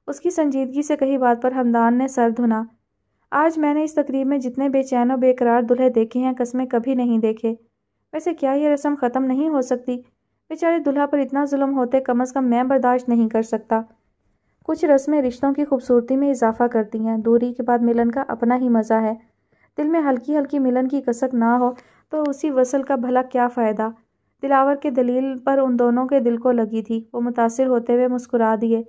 उसकी संजीदगी से कही बात पर हमदान ने सर धुना आज मैंने इस तकरीब में जितने बेचैन और बेकरार दुल्हे देखे हैं कसमें कभी नहीं देखे वैसे क्या यह रस्म ख़त्म नहीं हो सकती बेचारे दुल्हा पर इतना जुल्म होते कम अज़ कम मैं बर्दाश्त नहीं कर सकता कुछ रस्में रिश्तों की खूबसूरती में इजाफा करती हैं दूरी के बाद मिलन का अपना ही मज़ा है दिल में हल्की हल्की मिलन की कसक ना हो तो उसी वसल का भला क्या फ़ायदा दिलावर के दलील पर उन दोनों के दिल को लगी थी वो मुतासर होते हुए मुस्कुरा दिए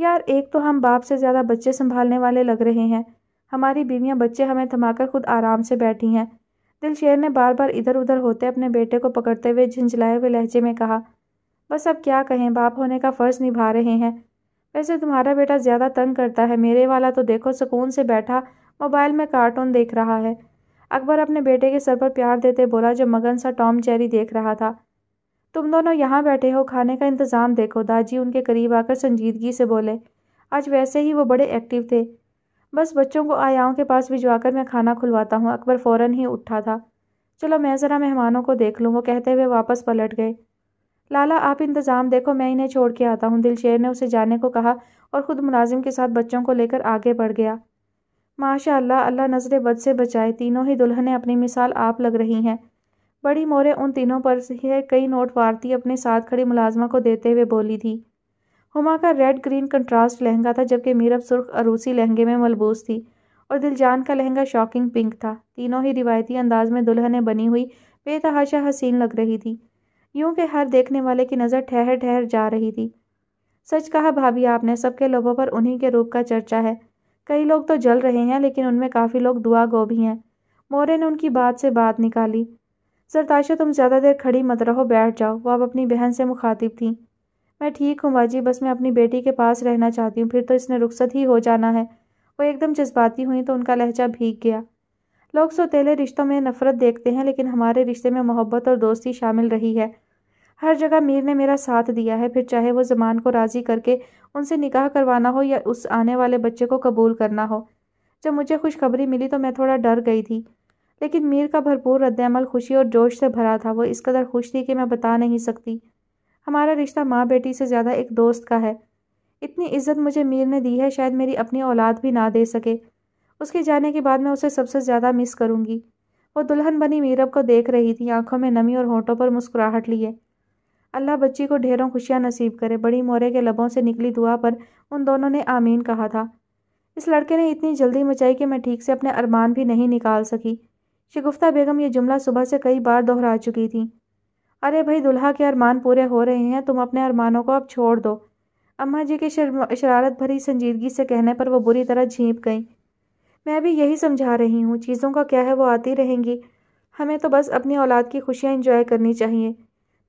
यार एक तो हम बाप से ज़्यादा बच्चे संभालने वाले लग रहे हैं हमारी बीवियाँ बच्चे हमें थमाकर खुद आराम से बैठी हैं दिल शेर ने बार बार इधर उधर होते अपने बेटे को पकड़ते हुए झंझलाए हुए लहजे में कहा बस अब क्या कहें बाप होने का फ़र्ज़ निभा रहे हैं वैसे तुम्हारा बेटा ज़्यादा तंग करता है मेरे वाला तो देखो सुकून से बैठा मोबाइल में कार्टून देख रहा है अकबर अपने बेटे के सर पर प्यार देते बोला जो मगन सा टॉम चेरी देख रहा था तुम दोनों यहाँ बैठे हो खाने का इंतज़ाम देखो दाजी उनके करीब आकर संजीदगी से बोले आज वैसे ही वो बड़े एक्टिव थे बस बच्चों को आयाओं के पास भिजवाकर मैं खाना खुलवाता हूँ अकबर फ़ौरन ही उठा था चलो मैं ज़रा मेहमानों को देख लूँ वो कहते हुए वापस पलट गए लाला आप इंतज़ाम देखो मैं इन्हें छोड़ के आता हूँ दिलशेर ने उसे जाने को कहा और ख़ुद मुलाजिम के साथ बच्चों को लेकर आगे बढ़ गया माशा अल्लाह अल्लाह नज़र बद से बचाए तीनों ही दुल्हनें अपनी मिसाल आप लग रही हैं बड़ी मोरे उन तीनों पर से कई नोट वारती अपने साथ खड़ी मुलाजमा को देते हुए बोली थी हुमा का रेड ग्रीन कंट्रास्ट लहंगा था जबकि मीरब सुर्ख अरूसी लहंगे में मलबूस थी और दिलजान का लहंगा शॉकिंग पिंक था तीनों ही रिवायती अंदाज में दुल्हनें बनी हुई बेतहाशा हसीन लग रही थी यूं के हर देखने वाले की नज़र ठहर ठहर जा रही थी सच कहा भाभी आपने सबके लोगों पर उन्हीं के रूप का चर्चा है कई लोग तो जल रहे हैं लेकिन उनमें काफ़ी लोग दुआ गो भी हैं मोरे ने उनकी बात से बात निकाली सरताशा तुम ज़्यादा देर खड़ी मत रहो बैठ जाओ वो अब अपनी बहन से मुखातिब थीं मैं ठीक हूँ बाजी बस मैं अपनी बेटी के पास रहना चाहती हूँ फिर तो इसने रुख्सत ही हो जाना है वो एकदम जज्बाती हुई तो उनका लहजा भीग गया लोग सोतेले रिश्तों में नफ़रत देखते हैं लेकिन हमारे रिश्ते में मोहब्बत और दोस्ती शामिल रही है हर जगह मीर ने मेरा साथ दिया है फिर चाहे वो जमान को राज़ी करके उनसे निकाह करवाना हो या उस आने वाले बच्चे को कबूल करना हो जब मुझे खुशखबरी मिली तो मैं थोड़ा डर गई थी लेकिन मीर का भरपूर रद्दमल खुशी और जोश से भरा था वो इस कदर खुश थी कि मैं बता नहीं सकती हमारा रिश्ता माँ बेटी से ज़्यादा एक दोस्त का है इतनी इज्जत मुझे मीर ने दी है शायद मेरी अपनी औलाद भी ना दे सके उसके जाने के बाद मैं उसे सबसे ज़्यादा मिस करूँगी वो दुल्हन बनी मीरब को देख रही थी आंखों में नमी और होंठों पर मुस्कुराहट लिए अल्लाह बच्ची को ढेरों खुशियाँ नसीब करे बड़ी मोरे के लबों से निकली दुआ पर उन दोनों ने आमीन कहा था इस लड़के ने इतनी जल्दी मचाई कि मैं ठीक से अपने अरमान भी नहीं निकाल सकी शगुफ्ता बेगम ये जुमला सुबह से कई बार दोहरा चुकी थी अरे भाई दुल्हा के अरमान पूरे हो रहे हैं तुम अपने अरमानों को अब छोड़ दो अम्मा जी के शरारत भरी संजीदगी से कहने पर वो बुरी तरह झीप गई मैं भी यही समझा रही हूँ चीज़ों का क्या है वो आती रहेंगी हमें तो बस अपनी औलाद की खुशियाँ इंजॉय करनी चाहिए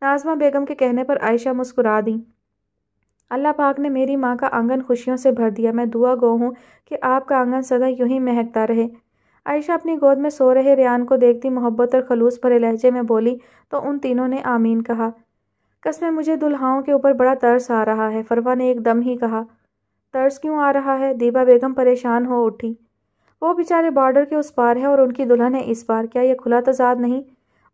नाजमा बेगम के कहने पर आयशा मुस्कुरा दी अल्लाह पाक ने मेरी माँ का आंगन खुशियों से भर दिया मैं दुआ गो हूँ कि आपका आंगन सदा यूँ ही महकता रहे आयशा अपनी गोद में सो रहे रियान को देखती मोहब्बत और खलूस भरे लहजे में बोली तो उन तीनों ने आमीन कहा कसमें मुझे दुल्हाओं के ऊपर बड़ा तर्स आ रहा है फरवा ने एकदम ही कहा तर्स क्यों आ रहा है दीबा बेगम परेशान हो उठी वो बेचारे बॉर्डर के उस पार है और उनकी दुल्हन है इस पार क्या यह खुला तजाद नहीं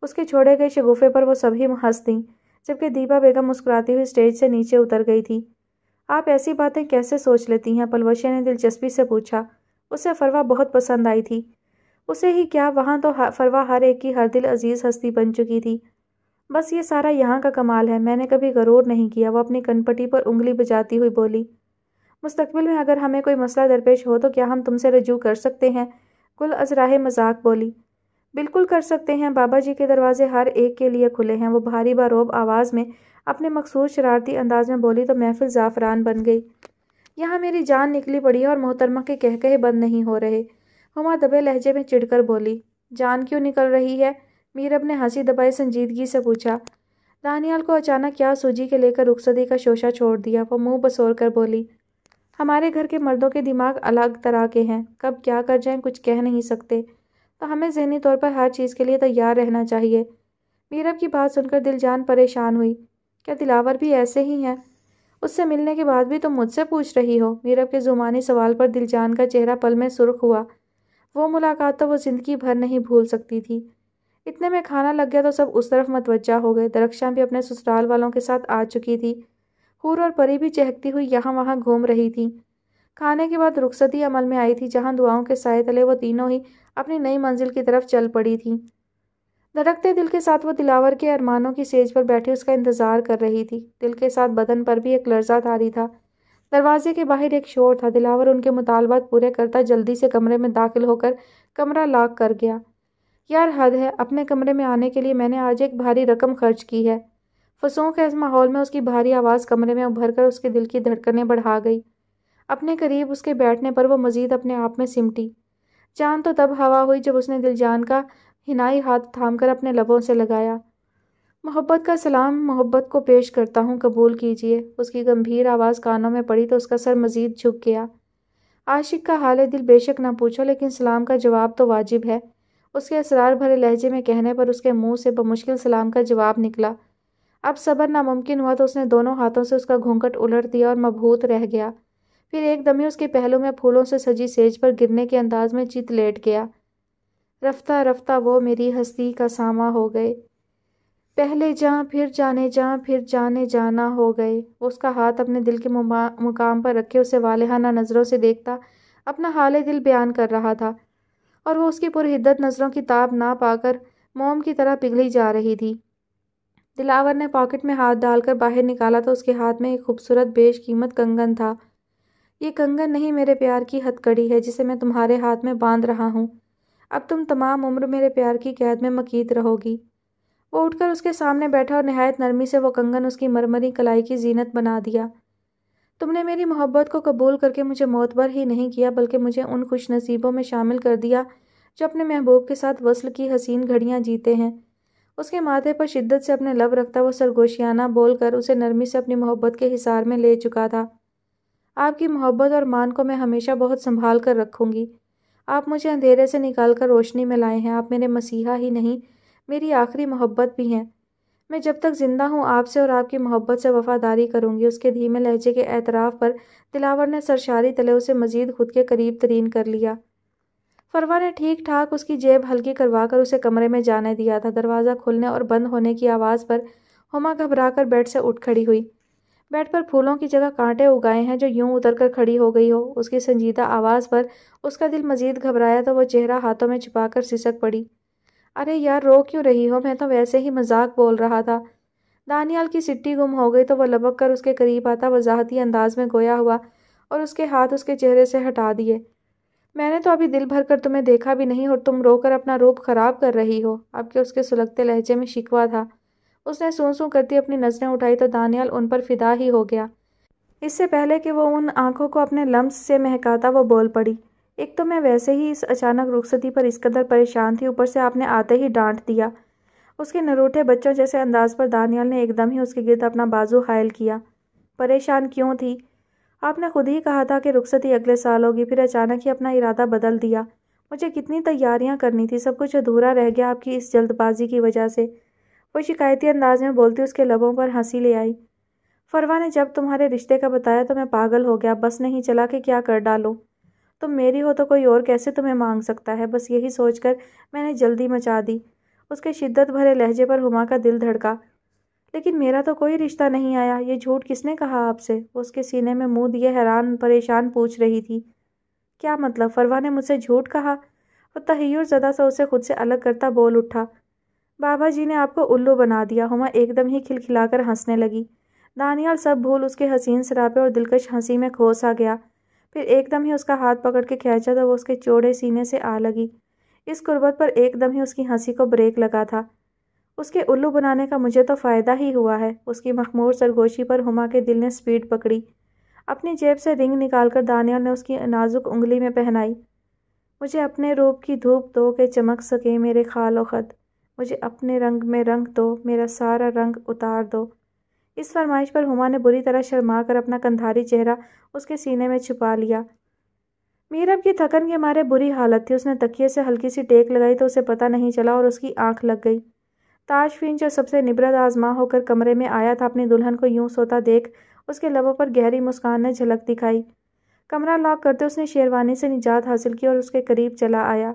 उसके छोड़े गए शगुफे पर वो सभी हंस दीं जबकि दीपा बेगम मुस्कुराती हुई स्टेज से नीचे उतर गई थी आप ऐसी बातें कैसे सोच लेती हैं पलवशिया ने दिलचस्पी से पूछा उसे फरवा बहुत पसंद आई थी उसे ही क्या वहाँ तो फरवा हर एक की हर दिल अजीज हस्ती बन चुकी थी बस ये सारा यहाँ का कमाल है मैंने कभी गरूर नहीं किया वो अपनी कनपटी पर उंगली बजाती हुई बोली मुस्तबिल में अगर हमें कोई मसला दरपेश हो तो क्या हम तुमसे रजू कर सकते हैं कुल अजराह मजाक बोली बिल्कुल कर सकते हैं बाबा जी के दरवाजे हर एक के लिए खुले हैं वो भारी बारोब आवाज़ में अपने मखसूस शरारती अंदाज में बोली तो महफिल ज़ाफ़रान बन गई यहाँ मेरी जान निकली पड़ी और मोहतरमा के कह कहे बंद नहीं हो रहे हुमा दबे लहजे में चिढ़कर बोली जान क्यों निकल रही है मीरब ने हंसी दबाई संजीदगी से पूछा दानियाल को अचानक क्या सूजी के लेकर रुखसदी का शोशा छोड़ दिया वो मुंह बसोर कर बोली हमारे घर के मर्दों के दिमाग अलग तरह के हैं कब क्या कर जाएं कुछ कह नहीं सकते तो हमें जहनी तौर पर हर चीज़ के लिए तैयार रहना चाहिए मीरब की बात सुनकर दिलजान परेशान हुई क्या दिलावर भी ऐसे ही हैं उससे मिलने के बाद भी तुम तो मुझसे पूछ रही हो मीरब के ज़ुमानी सवाल पर दिलजान का चेहरा पल में सुर्ख हुआ वो मुलाकात तो वो ज़िंदगी भर नहीं भूल सकती थी इतने में खाना लग गया तो सब उस तरफ मतवजा हो गए दरक्षा भी अपने ससुराल वालों के साथ आ चुकी थी हूर और परी भी चहकती हुई यहाँ वहाँ घूम रही थी खाने के बाद रुखसती अमल में आई थी जहाँ दुआओं के साय तले वो तीनों ही अपनी नई मंजिल की तरफ चल पड़ी थी धड़कते दिल के साथ वो दिलावर के अरमानों की सेज पर बैठी उसका इंतज़ार कर रही थी दिल के साथ बदन पर भी एक लर्जा तारी था दरवाजे के बाहर एक शोर था दिलावर उनके मुतालबात पूरे करता जल्दी से कमरे में दाखिल होकर कमरा लाक कर गया यार हद है अपने कमरे में आने के लिए मैंने आज एक भारी रकम खर्च की है फसों के इस माहौल में उसकी भारी आवाज़ कमरे में उभर कर उसके दिल की धड़कनें बढ़ा गई अपने करीब उसके बैठने पर वो मज़ीद अपने आप में सिमटी चांद तो तब हवा हुई जब उसने दिलजान का हिनाई हाथ थाम कर अपने लबों से लगाया मोहब्बत का सलाम मोहब्बत को पेश करता हूँ कबूल कीजिए उसकी गंभीर आवाज़ कानों में पड़ी तो उसका सर मज़ीद झुक गया आशिक का हाल दिल बेशक ना पूछो लेकिन सलाम का जवाब तो वाजिब है उसके असरार भरे लहजे में कहने पर उसके मुंह से बमुश्किल सलाम का जवाब निकला अब सबर नामुमकिन हुआ तो उसने दोनों हाथों से उसका घूंघट उलट दिया और मबहूत रह गया फिर एकदम ही उसके पहलू में फूलों से सजी सेज पर गिरने के अंदाज में चित लेट गया रफ्ता रफ्ता वो मेरी हस्ती का सामा हो गए पहले जहाँ फिर जाने जहाँ फिर जाने जाना हो गए उसका हाथ अपने दिल के मुकाम पर रखे उसे वालहाना नज़रों से देखता अपना हाल दिल बयान कर रहा था और वो उसकी पुरहिद्दत नज़रों की ताब ना पाकर मोम की तरह पिघली जा रही थी दिलावर ने पॉकेट में हाथ डालकर बाहर निकाला तो उसके हाथ में एक खूबसूरत बेश कीमत कंगन था ये कंगन नहीं मेरे प्यार की हथकड़ी है जिसे मैं तुम्हारे हाथ में बांध रहा हूँ अब तुम तमाम उम्र मेरे प्यार की कैद में मकीद रहोगी वो उठकर उसके सामने बैठा और नहायत नरमी से वो कंगन उसकी मरमरी कलाई की जीनत बना दिया तुमने मेरी मोहब्बत को कबूल करके मुझे मोतबर ही नहीं किया बल्कि मुझे उन खुश नसीबों में शामिल कर दिया जो अपने महबूब के साथ वसल की हसीन घड़ियाँ जीते हैं उसके माथे पर शिद्दत से अपने लब रखता वो सरगोशियाना बोलकर उसे नरमी से अपनी मोहब्बत के हिसार में ले चुका था आपकी मोहब्बत और मान को मैं हमेशा बहुत संभाल कर रखूँगी आप मुझे अंधेरे से निकाल कर रोशनी में लाए हैं आप मेरे मसीहा ही नहीं मेरी आखिरी मोहब्बत भी हैं मैं जब तक ज़िंदा हूँ आपसे और आपकी मोहब्बत से वफादारी करूँगी उसके धीमे लहजे के एतराफ़ पर दिलावर ने सरशारी तले उसे मज़ीद खुद के करीब तरीन कर लिया फरवा ने ठीक ठाक उसकी जेब हल्की करवा कर उसे कमरे में जाने दिया था दरवाज़ा खुलने और बंद होने की आवाज़ पर हुमा घबरा कर बेड से उठ खड़ी हुई बेड पर फूलों की जगह कांटे उगाए हैं जो यूं उतर कर खड़ी हो गई हो उसकी संजीदा आवाज़ पर उसका दिल मजीद घबराया तो वह चेहरा हाथों में छिपाकर सिसक पड़ी अरे यार रो क्यों रही हो मैं तो वैसे ही मजाक बोल रहा था दानियाल की सिट्टी गुम हो गई तो वह लपक कर उसके करीब आता वजाहती अंदाज में गोया हुआ और उसके हाथ उसके चेहरे से हटा दिए मैंने तो अभी दिल भर कर तुम्हें देखा भी नहीं और तुम रोकर अपना रूप खराब कर रही हो अब के उसके सुलगते लहजे में शिकवा था उसने सू सू करती अपनी नज़रें उठाई तो दानियाल उन पर फिदा ही हो गया इससे पहले कि वो उन आंखों को अपने लम्स से महकाता वो बोल पड़ी एक तो मैं वैसे ही इस अचानक रुखसती पर इस कदर परेशान थी ऊपर से आपने आते ही डांट दिया उसके नरोठे बच्चों जैसे अंदाज पर दानियाल ने एकदम ही उसके गिरद अपना बाजू हायल किया परेशान क्यों थी आपने खुद ही कहा था कि रुखसती अगले साल होगी फिर अचानक ही अपना इरादा बदल दिया मुझे कितनी तैयारियां करनी थी सब कुछ अधूरा रह गया आपकी इस जल्दबाजी की वजह से वो शिकायती अंदाज में बोलती उसके लबों पर हंसी ले आई फरवा ने जब तुम्हारे रिश्ते का बताया तो मैं पागल हो गया बस नहीं चला कि क्या कर डालो तुम मेरी हो तो कोई और कैसे तुम्हें मांग सकता है बस यही सोचकर मैंने जल्दी मचा दी उसके शिद्दत भरे लहजे पर हुमा का दिल धड़का लेकिन मेरा तो कोई रिश्ता नहीं आया ये झूठ किसने कहा आपसे वो उसके सीने में मुँह दिए हैरान परेशान पूछ रही थी क्या मतलब फरवा ने मुझसे झूठ कहा वो तहयर ज़दा सा उसे खुद से अलग करता बोल उठा बाबा जी ने आपको उल्लू बना दिया हुमा एकदम ही खिलखिलाकर हंसने लगी दानियाल सब भूल उसके हसीन सरापे और दिलकश हंसी में खोस आ गया फिर एकदम ही उसका हाथ पकड़ के खींचा तो वो उसके चौड़े सीने से आ लगी इस कुर्बत पर एकदम ही उसकी हंसी को ब्रेक लगा था उसके उल्लू बनाने का मुझे तो फ़ायदा ही हुआ है उसकी मखमूर सरगोशी पर हुमा के दिल ने स्पीड पकड़ी अपनी जेब से रिंग निकालकर दानियल ने उसकी नाजुक उंगली में पहनाई मुझे अपने रूप की धूप दो के चमक सके मेरे खालो खत मुझे अपने रंग में रंग दो मेरा सारा रंग उतार दो इस फरमाइश पर हुमा ने बुरी तरह शर्मा कर अपना कंधारी चेहरा उसके सीने में छुपा लिया मीरब की थकन के मारे बुरी हालत थी उसने तकिए से हल्की सी टेक लगाई तो उसे पता नहीं चला और उसकी आंख लग गई ताज जो सबसे निब्रत आजमा होकर कमरे में आया था अपनी दुल्हन को यूं सोता देख उसके लबों पर गहरी मुस्कान ने झलक दिखाई कमरा लॉक करते उसने शेरवानी से निजात हासिल की और उसके करीब चला आया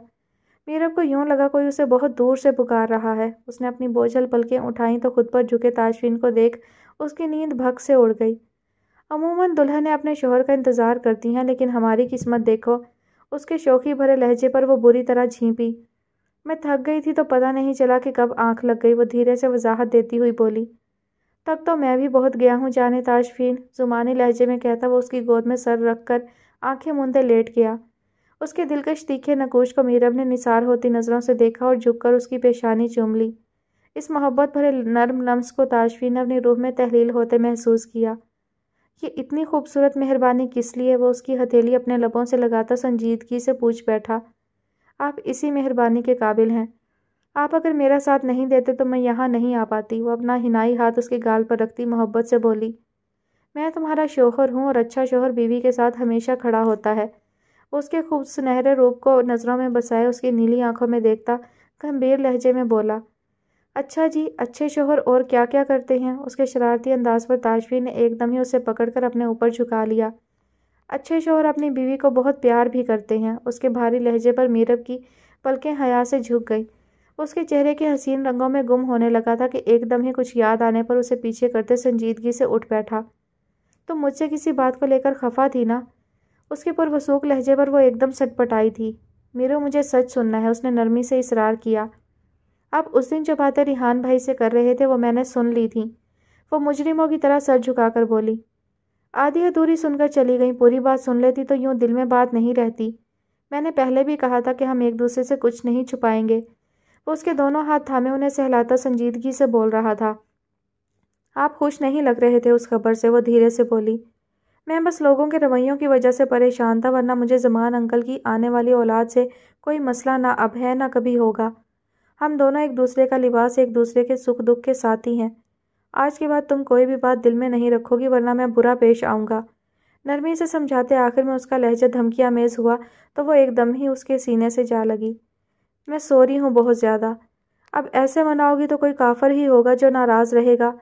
मीरब को यूं लगा कोई उसे बहुत दूर से पुकार रहा है उसने अपनी बोझल पलकें उठाई तो खुद पर झुके ताजरीन को देख उसकी नींद भग से उड़ गई अमूमन दुल्हनें अपने शोहर का इंतज़ार करती हैं लेकिन हमारी किस्मत देखो उसके शौकी भरे लहजे पर वो बुरी तरह झीपी मैं थक गई थी तो पता नहीं चला कि कब आंख लग गई वो धीरे से वजाहत देती हुई बोली तब तो मैं भी बहुत गया हूँ जाने ताजफीन जुमानी लहजे में कहता वो उसकी गोद में सर रख कर आँखें मूंदे लेट गया उसके दिलकश तीखे नकोश को मीरब ने निसार होती नज़रों से देखा और झुककर उसकी पेशानी चूम ली इस मोहब्बत भरे नर्म लम्स को ताशवी ने अपनी रूह में तहलील होते महसूस किया कि इतनी खूबसूरत मेहरबानी किस लिए वो उसकी हथेली अपने लबों से लगाता संजीदगी से पूछ बैठा आप इसी मेहरबानी के काबिल हैं आप अगर मेरा साथ नहीं देते तो मैं यहाँ नहीं आ पाती वो अपना हिनाई हाथ उसके गाल पर रखती मोहब्बत से बोली मैं तुम्हारा शोहर हूँ और अच्छा शोहर बीवी के साथ हमेशा खड़ा होता है उसके खूब सुनहरे रूप को नज़रों में बसाए उसकी नीली आंखों में देखता गंभीर लहजे में बोला अच्छा जी अच्छे शोहर और क्या क्या करते हैं उसके शरारती अंदाज पर ताजवी ने एकदम ही उसे पकड़कर अपने ऊपर झुका लिया अच्छे शोहर अपनी बीवी को बहुत प्यार भी करते हैं उसके भारी लहजे पर मीरब की पलकें हया से झुक गई उसके चेहरे के हसीन रंगों में गुम होने लगा था कि एकदम ही कुछ याद आने पर उसे पीछे करते संजीदगी से उठ बैठा तो मुझसे किसी बात को लेकर खफा थी ना उसके पुरवसूख लहजे पर वो एकदम सटपटाई थी मीरू मुझे सच सुनना है उसने नरमी से इसरार किया अब उस दिन जो बातें रिहान भाई से कर रहे थे वो मैंने सुन ली थी वो मुजरिमों की तरह सर झुकाकर बोली आधी अधूरी सुनकर चली गई पूरी बात सुन लेती तो यूँ दिल में बात नहीं रहती मैंने पहले भी कहा था कि हम एक दूसरे से कुछ नहीं छुपाएंगे वो उसके दोनों हाथ थामे उन्हें सहलाता संजीदगी से बोल रहा था आप खुश नहीं लग रहे थे उस खबर से वो धीरे से बोली मैं बस लोगों के रवैयों की वजह से परेशान था वरना मुझे जमान अंकल की आने वाली औलाद से कोई मसला ना अब है ना कभी होगा हम दोनों एक दूसरे का लिबास एक दूसरे के सुख दुख के साथ ही हैं आज के बाद तुम कोई भी बात दिल में नहीं रखोगी वरना मैं बुरा पेश आऊँगा नरमी से समझाते आखिर में उसका लहजा धमकी आमेज हुआ तो वो एकदम ही उसके सीने से जा लगी मैं सोरी हूँ बहुत ज़्यादा अब ऐसे मनाओगी तो कोई काफर ही होगा जो नाराज़ रहेगा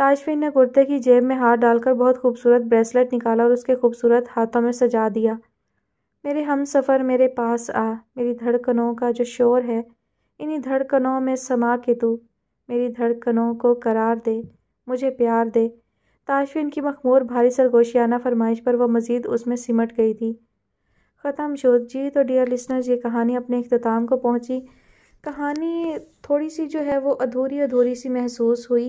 ताजफिन ने कुर्ते की जेब में हाथ डालकर बहुत खूबसूरत ब्रेसलेट निकाला और उसके खूबसूरत हाथों में सजा दिया मेरे हम सफ़र मेरे पास आ मेरी धड़कनों का जो शोर है इन्हीं धड़कनों में समा के तू मेरी धड़कनों को करार दे मुझे प्यार दे ताजफिन की मखमूर भारी सरगोशियाना फरमाइश पर वह मज़ीद उसमें सिमट गई थी ख़त्म शोत जी तो डियर लिसनर्स ये कहानी अपने अख्ताम को पहुँची कहानी थोड़ी सी जो है वो अधूरी अधूरी सी महसूस हुई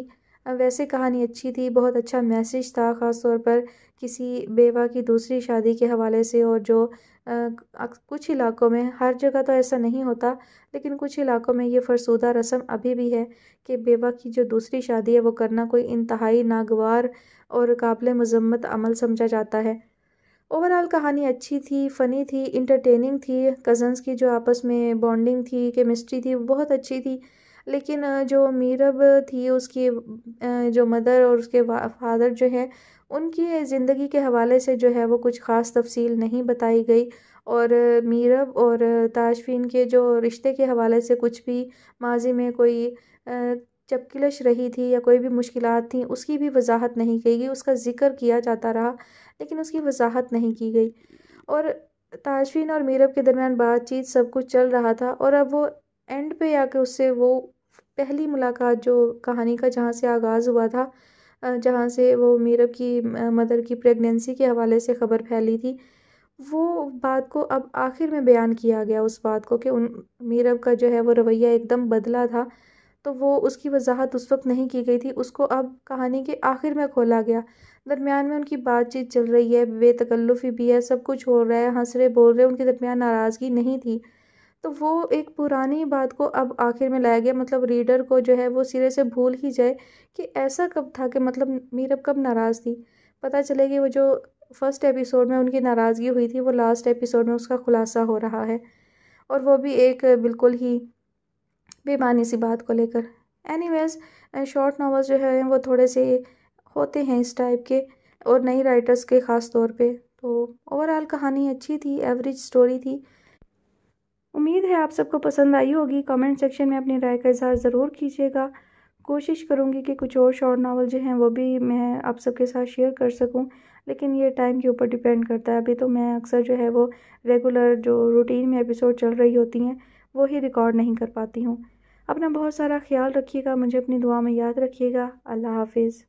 वैसे कहानी अच्छी थी बहुत अच्छा मैसेज था ख़ास तौर पर किसी बेवा की दूसरी शादी के हवाले से और जो कुछ इलाक़ों में हर जगह तो ऐसा नहीं होता लेकिन कुछ इलाक़ों में ये फ़रसूदा रस्म अभी भी है कि बेवा की जो दूसरी शादी है वो करना कोई इंतहाई नागवार और काबिल मजम्मत अमल समझा जाता है ओवरऑल कहानी अच्छी थी फ़नी थी इंटरटेनिंग थी कज़न्स की जो आपस में बॉन्डिंग थी केमिस्ट्री थी बहुत अच्छी थी लेकिन जो मीरब थी उसकी जो मदर और उसके फादर जो है उनकी ज़िंदगी के हवाले से जो है वो कुछ ख़ास तफसील नहीं बताई गई और मीरब और ताशफीन के जो रिश्ते के हवाले से कुछ भी माजी में कोई चपकिलश रही थी या कोई भी मुश्किल थी उसकी भी वजाहत नहीं की गई उसका जिक्र किया जाता रहा लेकिन उसकी वजाहत नहीं की गई और ताशफीन और मीरब के दरमियान बातचीत सब कुछ चल रहा था और अब वो एंड पे आके उससे वो पहली मुलाकात जो कहानी का जहाँ से आगाज़ हुआ था जहाँ से वो मीरब की मदर की प्रेगनेंसी के हवाले से ख़बर फैली थी वो बात को अब आखिर में बयान किया गया उस बात को कि उन मीरब का जो है वो रवैया एकदम बदला था तो वो उसकी वजाहत उस वक्त नहीं की गई थी उसको अब कहानी के आखिर में खोला गया दरमियान में उनकी बातचीत चल रही है बेतकल्लुफ़ी भी है सब कुछ हो रहा है हंस रहे बोल रहे उनके दरमियान नाराज़गी नहीं थी तो वो एक पुरानी बात को अब आखिर में लाया गया मतलब रीडर को जो है वो सिरे से भूल ही जाए कि ऐसा कब था कि मतलब मीरब कब नाराज़ थी पता चले कि वो जो फर्स्ट एपिसोड में उनकी नाराज़गी हुई थी वो लास्ट एपिसोड में उसका खुलासा हो रहा है और वो भी एक बिल्कुल ही बेमानी सी बात को लेकर एनी वेज शॉर्ट नावल्स जो है वो थोड़े से होते हैं इस टाइप के और नई राइटर्स के ख़ास तौर पे तो ओवरऑल कहानी अच्छी थी एवरेज स्टोरी थी उम्मीद है आप सबको पसंद आई होगी कमेंट सेक्शन में अपनी राय का इजहार ज़रूर कीजिएगा कोशिश करूँगी कि कुछ और शॉर्ट नावल जो हैं वो भी मैं आप सबके साथ शेयर कर सकूँ लेकिन ये टाइम के ऊपर डिपेंड करता है अभी तो मैं अक्सर जो है वो रेगुलर जो रूटीन में एपिसोड चल रही होती हैं वो ही रिकॉर्ड नहीं कर पाती हूँ अपना बहुत सारा ख्याल रखिएगा मुझे अपनी दुआ में याद रखिएगा अल्लाह हाफिज़